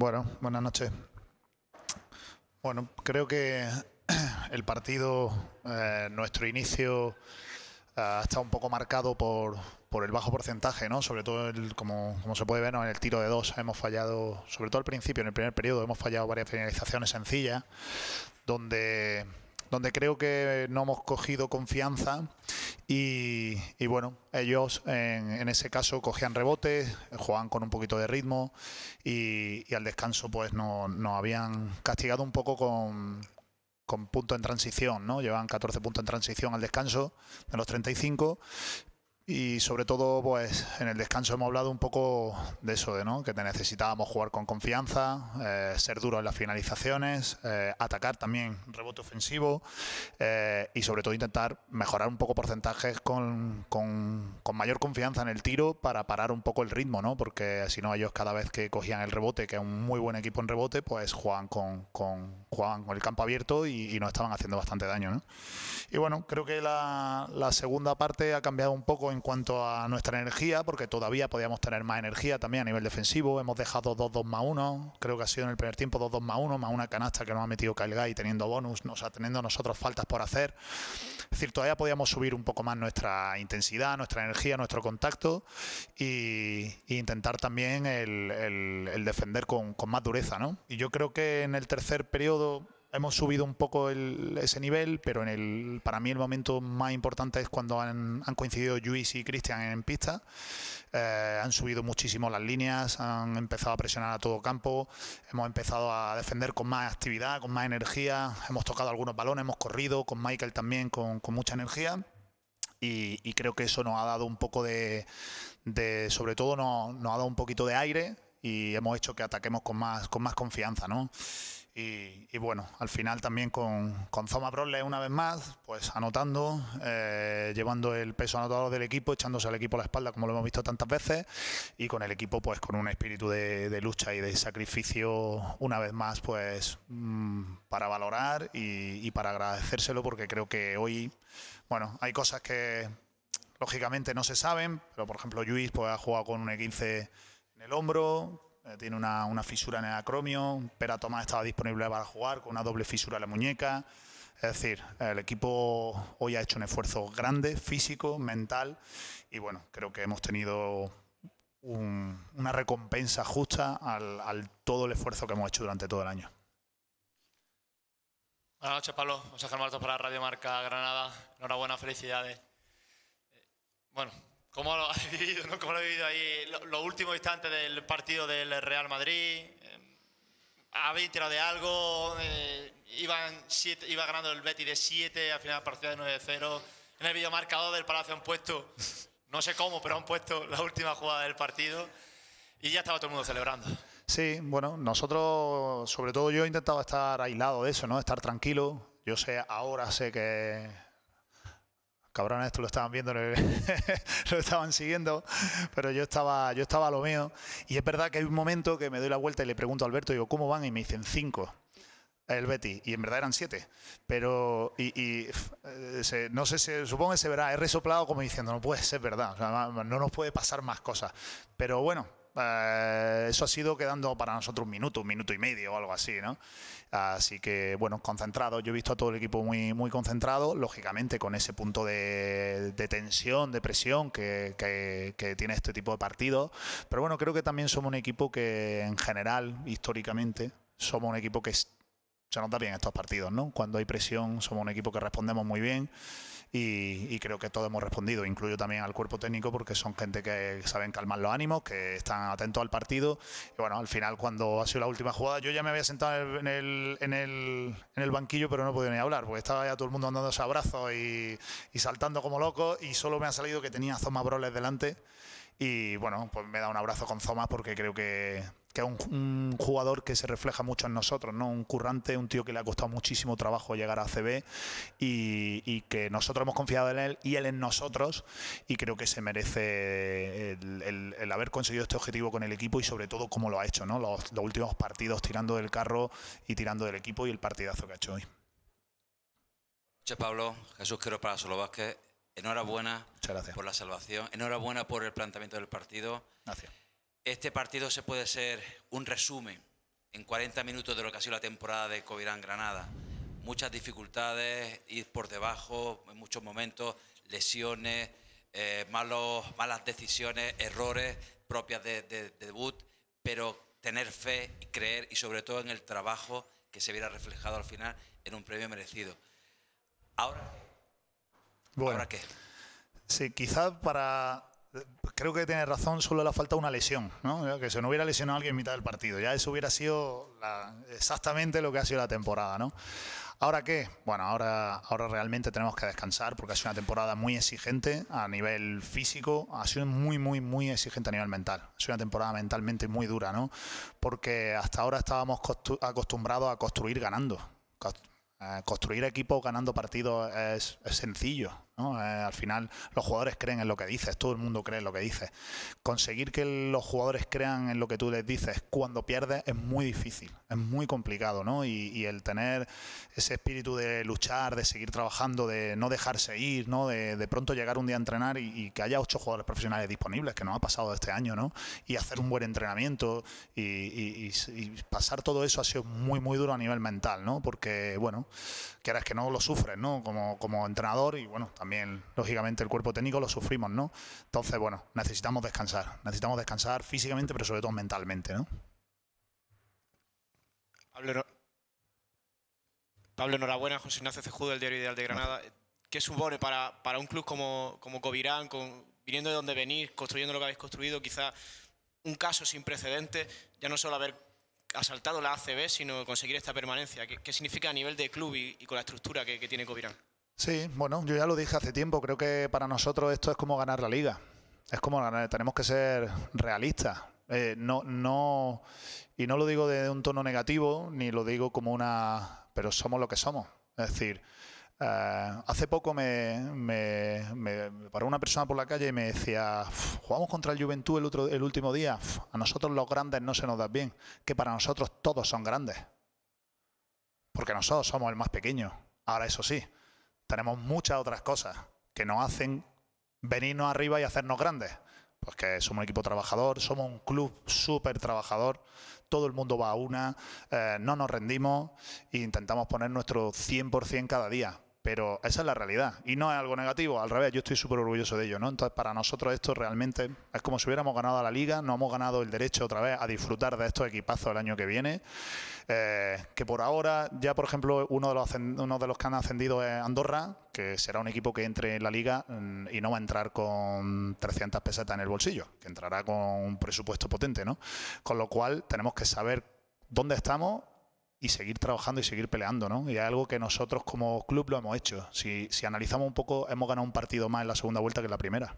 Bueno, buenas noches. Bueno, creo que el partido, eh, nuestro inicio eh, ha estado un poco marcado por, el bajo porcentaje, ¿no? Sobre todo, como, como, se puede ver, en el tiro de dos hemos fallado, sobre todo al principio, en el primer periodo, hemos fallado varias finalizaciones sencillas, donde donde creo que no hemos cogido confianza y, bueno, ellos en, ese caso cogían rebotes, jugaban con un poquito de ritmo y, al descanso pues nos no habían castigado un poco con, con puntos en transición, ¿no? Llevaban 14 puntos en transición al descanso de los 35, y sobre todo pues en el descanso hemos hablado un poco de eso de no que necesitábamos jugar con confianza eh, ser duro en las finalizaciones eh, atacar también rebote ofensivo eh, y sobre todo intentar mejorar un poco porcentajes con, con, mayor confianza en el tiro para parar un poco el ritmo no porque si no ellos cada vez que cogían el rebote que es un muy buen equipo en rebote pues jugaban con, con con el campo abierto y, y, nos estaban haciendo bastante daño ¿no? y bueno creo que la, la segunda parte ha cambiado un poco en cuanto a nuestra energía, porque todavía podíamos tener más energía también a nivel defensivo. Hemos dejado 2-2 más 1, creo que ha sido en el primer tiempo 2-2 más 1, más una canasta que nos ha metido Kyle y teniendo bonus, o sea, teniendo nosotros faltas por hacer. Es decir, todavía podíamos subir un poco más nuestra intensidad, nuestra energía, nuestro contacto y, intentar también el, defender con, con más dureza. ¿no? Y yo creo que en el tercer periodo Hemos subido un poco ese nivel, pero en el, para mí el momento más importante es cuando han, coincidido Luis y Cristian en pista. Eh, han subido muchísimo las líneas, han empezado a presionar a todo campo, hemos empezado a defender con más actividad, con más energía, hemos tocado algunos balones, hemos corrido con Michael también con, mucha energía. Y, creo que eso nos ha dado un poco de, sobre todo nos, nos ha dado un poquito de aire y hemos hecho que ataquemos con más, con más confianza, ¿no? Y, bueno, al final también con, Zoma Prole una vez más, pues anotando, eh, llevando el peso anotado del equipo, echándose al equipo la espalda, como lo hemos visto tantas veces, y con el equipo pues con un espíritu de, lucha y de sacrificio una vez más, pues mm, para valorar y, para agradecérselo, porque creo que hoy, bueno, hay cosas que lógicamente no se saben, pero por ejemplo Luis pues ha jugado con un E15 el hombro, eh, tiene una, una, fisura en el acromio, Pera Tomás estaba disponible para jugar con una doble fisura en la muñeca. Es decir, el equipo hoy ha hecho un esfuerzo grande, físico, mental, y bueno, creo que hemos tenido una recompensa justa al, todo el esfuerzo que hemos hecho durante todo el año. Buenas noches, Pablo. José Germán para Radio Marca Granada. Enhorabuena, felicidades. Eh, bueno, ¿Cómo lo has vivido, no? ¿Cómo lo vivido ahí los últimos instantes del partido del Real Madrid? Eh, ¿Habéis tirado de algo? Eh, iban iba ganando el Betis de 7, al final partida de 9-0. En el videomarcador del Palacio han puesto, no sé cómo, pero han puesto la última jugada del partido y ya estaba todo el mundo celebrando. Sí, bueno, nosotros, sobre todo yo he intentado estar aislado de eso, ¿no? Estar tranquilo. Yo sé, ahora sé que cabrones, esto lo estaban viendo, lo estaban siguiendo, pero yo estaba, yo estaba a lo mío. Y es verdad que hay un momento que me doy la vuelta y le pregunto a Alberto, digo, ¿cómo van? Y me dicen cinco el Betty, y en verdad eran siete. Pero, y, eh, no sé, supongo que se verá, he resoplado como diciendo, no puede ser verdad, no nos puede pasar más cosas. Pero bueno, eh, eso ha sido quedando para nosotros un minuto, un minuto y medio o algo así, ¿no? Así que, bueno, concentrado. Yo he visto a todo el equipo muy, muy concentrado, lógicamente con ese punto de, de tensión, de presión que, que, tiene este tipo de partidos. Pero bueno, creo que también somos un equipo que en general, históricamente, somos un equipo que es se nos da bien estos partidos, ¿no? Cuando hay presión, somos un equipo que respondemos muy bien y, creo que todos hemos respondido. Incluyo también al cuerpo técnico porque son gente que saben calmar los ánimos, que están atentos al partido. Y bueno, al final, cuando ha sido la última jugada, yo ya me había sentado en el, banquillo, pero no podía ni hablar porque estaba ya todo el mundo andando abrazos y, y saltando como loco y solo me ha salido que tenía a Zoma Broles delante. Y bueno, pues me da un abrazo con Zoma porque creo que que es un, jugador que se refleja mucho en nosotros, ¿no? Un currante, un tío que le ha costado muchísimo trabajo llegar a CB y, que nosotros hemos confiado en él y él en nosotros y creo que se merece eh, el, haber conseguido este objetivo con el equipo y sobre todo cómo lo ha hecho, ¿no? Los, últimos partidos tirando del carro y tirando del equipo y el partidazo que ha hecho hoy. Che Pablo, Jesús Quiero para Solo Vázquez, enhorabuena por la salvación, enhorabuena por el planteamiento del partido. Gracias. Este partido se puede ser un resumen en 40 minutos de lo que ha sido la temporada de Covirán Granada. Muchas dificultades, ir por debajo en muchos momentos, lesiones, eh, malos, malas decisiones, errores propias de, debut, pero tener fe y creer y sobre todo en el trabajo que se viera reflejado al final en un premio merecido. Ahora, bueno, ¿ahora qué? Sí, quizás para creo que tiene razón, solo le ha faltado una lesión, Que se no hubiera lesionado a alguien en mitad del partido. Ya eso hubiera sido exactamente lo que ha sido la temporada, ¿Ahora qué? Bueno, ahora, ahora realmente tenemos que descansar porque ha sido una temporada muy exigente a nivel físico, ha sido muy, muy, muy exigente a nivel mental. Ha sido una temporada mentalmente muy dura, Porque hasta ahora estábamos acostumbrados a construir ganando. Eh, construir equipos ganando partidos es sencillo, eh, al final los jugadores creen en lo que dices, todo el mundo cree en lo que dices. Conseguir que los jugadores crean en lo que tú les dices cuando pierdes es muy difícil, es muy complicado, ¿no? Y, el tener ese espíritu de luchar, de seguir trabajando, de no dejarse ir, ¿no? De, pronto llegar un día a entrenar y, que haya ocho jugadores profesionales disponibles, que no ha pasado este año, ¿no? Y hacer un buen entrenamiento y, pasar todo eso ha sido muy, muy duro a nivel mental, ¿no? Porque, bueno, es que no lo sufres, ¿no? Como, como entrenador y, bueno, también también, lógicamente, el cuerpo técnico lo sufrimos, ¿no? Entonces, bueno, necesitamos descansar. Necesitamos descansar físicamente, pero sobre todo mentalmente, ¿no? Pablo, enhorabuena, José Ignacio Cejudo, del Diario Ideal de Granada. ¿Qué supone para, para un club como, como Covirán, con, viniendo de donde venís, construyendo lo que habéis construido, quizá un caso sin precedentes, ya no solo haber asaltado la ACB, sino conseguir esta permanencia? ¿Qué, qué significa a nivel de club y, con la estructura que, que tiene Covirán? Sí, bueno, yo ya lo dije hace tiempo, creo que para nosotros esto es como ganar la liga. Es como ganar, tenemos que ser realistas. Eh, no, no, y no lo digo de un tono negativo, ni lo digo como una. Pero somos lo que somos. Es decir, eh, hace poco me, me, me, paró una persona por la calle y me decía: jugamos contra el Juventud el, otro, el último día. a nosotros los grandes no se nos da bien, que para nosotros todos son grandes. Porque nosotros somos el más pequeño. Ahora, eso sí, tenemos muchas otras cosas que nos hacen venirnos arriba y hacernos grandes. Pues que somos un equipo trabajador, somos un club súper trabajador, todo el mundo va a una, eh, no nos rendimos e intentamos poner nuestro 100% cada día. Pero esa es la realidad y no es algo negativo, al revés, yo estoy súper orgulloso de ello, ¿no? Entonces, para nosotros esto realmente es como si hubiéramos ganado a la liga, no hemos ganado el derecho otra vez a disfrutar de estos equipazos el año que viene, eh, que por ahora ya, por ejemplo, uno de, los, uno de los que han ascendido es Andorra, que será un equipo que entre en la liga mm, y no va a entrar con 300 pesetas en el bolsillo, que entrará con un presupuesto potente, ¿no? Con lo cual, tenemos que saber dónde estamos y seguir trabajando y seguir peleando, ¿no? Y es algo que nosotros como club lo hemos hecho. Si, si, analizamos un poco, hemos ganado un partido más en la segunda vuelta que en la primera.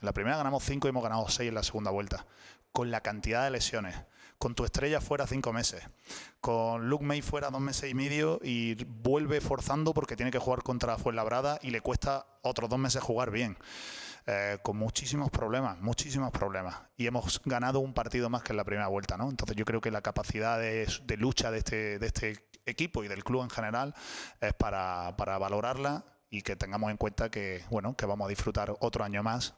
En la primera ganamos cinco y hemos ganado seis en la segunda vuelta. Con la cantidad de lesiones, con tu estrella fuera cinco meses, con Luke May fuera dos meses y medio y vuelve forzando porque tiene que jugar contra Fuenlabrada y le cuesta otros dos meses jugar bien. Eh, con muchísimos problemas, muchísimos problemas. Y hemos ganado un partido más que en la primera vuelta, ¿no? Entonces yo creo que la capacidad de, lucha este, de este, equipo y del club en general es para, valorarla y que tengamos en cuenta que, bueno, que vamos a disfrutar otro año más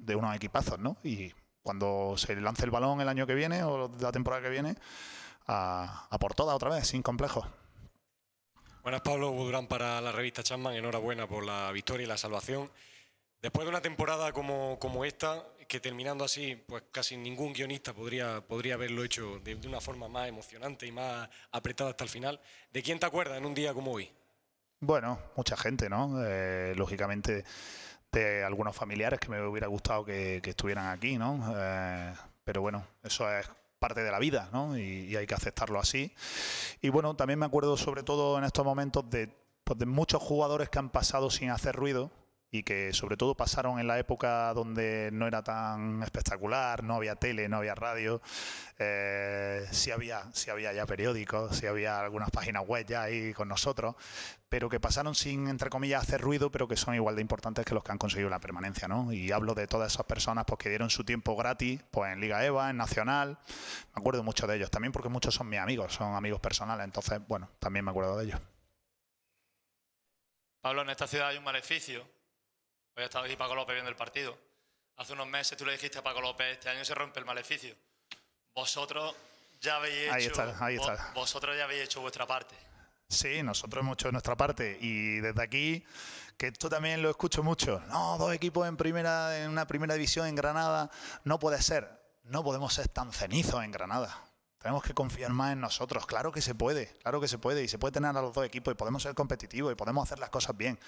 de unos equipazos, ¿no? Y cuando se lance el balón el año que viene o la temporada que viene, a, por todas otra vez, sin complejos. Buenas, Pablo Budurán para la revista Chapman. Enhorabuena por la victoria y la salvación. Después de una temporada como, como, esta, que terminando así, pues casi ningún guionista podría, podría haberlo hecho de, una forma más emocionante y más apretada hasta el final, ¿de quién te acuerdas en un día como hoy? Bueno, mucha gente, ¿no? Eh, lógicamente de algunos familiares que me hubiera gustado que, estuvieran aquí, ¿no? Eh, pero bueno, eso es parte de la vida, ¿no? Y, hay que aceptarlo así. Y bueno, también me acuerdo sobre todo en estos momentos de pues muchos jugadores que han pasado sin hacer ruido, y que sobre todo pasaron en la época donde no era tan espectacular, no había tele, no había radio, eh, sí, había, sí había ya periódicos, sí había algunas páginas web ya ahí con nosotros, pero que pasaron sin, entre comillas, hacer ruido, pero que son igual de importantes que los que han conseguido la permanencia, ¿no? Y hablo de todas esas personas pues, que dieron su tiempo gratis pues, en Liga EVA, en Nacional, me acuerdo mucho de ellos, también porque muchos son mis amigos, son amigos personales, entonces, bueno, también me acuerdo de ellos. Pablo, en esta ciudad hay un maleficio Hoy estado aquí Paco López viendo el partido. Hace unos meses tú le dijiste a Paco López, este año se rompe el maleficio. Vosotros ya habéis hecho, ahí vosotros ya habéis hecho vuestra parte. Sí, nosotros hemos hecho nuestra parte y desde aquí, que esto también lo escucho mucho, no, dos equipos en primera, en una primera división en Granada, no puede ser, no podemos ser tan cenizos en Granada. Tenemos que confiar más en nosotros. Claro que se puede, claro que se puede. Y se puede tener a los dos equipos y podemos ser competitivos y podemos hacer las cosas bien.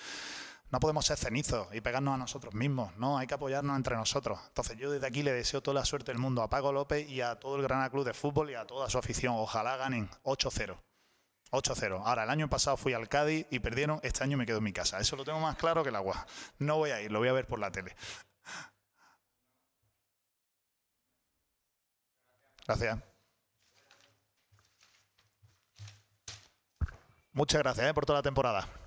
No podemos ser cenizos y pegarnos a nosotros mismos, no, hay que apoyarnos entre nosotros. Entonces yo desde aquí le deseo toda la suerte del mundo a Paco López y a todo el Granada Club de Fútbol y a toda su afición. Ojalá ganen 8-0. 8-0. Ahora, el año pasado fui al Cádiz y perdieron, este año me quedo en mi casa. Eso lo tengo más claro que el agua. No voy a ir, lo voy a ver por la tele. Gracias. Muchas gracias eh, por toda la temporada.